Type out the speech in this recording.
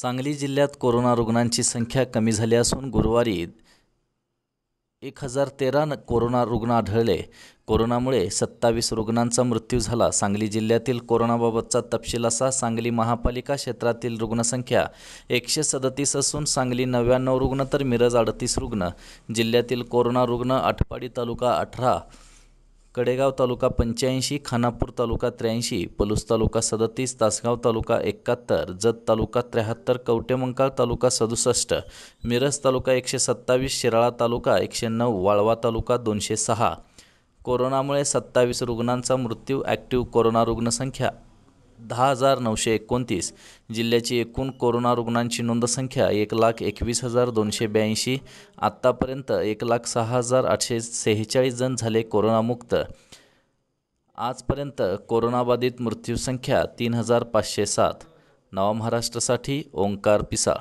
सांगली जिल्ह्यात कोरोना रुग्णांची संख्या कमी झाली असून गुरुवारी एक हजार तेरा कोरोना रुग्ण आढळले कोरोनामुळे सत्तावीस रुग्णांचा मृत्यू झाला सांगली जिल्ह्यातील कोरोनाबाबतचा तपशील असा सांगली महापालिका क्षेत्रातील रुग्णसंख्या एकशे सदतीस असून सांगली नव्याण्णव रुग्ण तर मिरज अडतीस रुग्ण जिल्ह्यातील कोरोना रुग्ण आठपाडी तालुका अठरा कडेगाव तालुका पंच्याऐंशी खानापूर तालुका त्र्याऐंशी पलूस तालुका सदतीस तासगाव तालुका एकाहत्तर जत तालुका त्र्याहत्तर कवटेमंकाळ तालुका सदुसष्ट मिरज तालुका एकशे सत्तावीस शिराळा तालुका एकशे नऊ वाळवा तालुका दोनशे सहा कोरोनामुळे सत्तावीस रुग्णांचा मृत्यू ॲक्टिव्ह कोरोना रुग्णसंख्या दहा हजार नऊशे एकोणतीस जिल्ह्याची एकूण कोरोना रुग्णांची नोंद संख्या एक लाख एकवीस हजार दोनशे ब्याऐंशी आत्तापर्यंत एक लाख सहा हजार आठशे सेहेचाळीस जण झाले कोरोनामुक्त आजपर्यंत कोरोनाबाधित मृत्यूसंख्या तीन हजार पाचशे सात नवा महाराष्ट्रासाठी ओंकार पिसाळ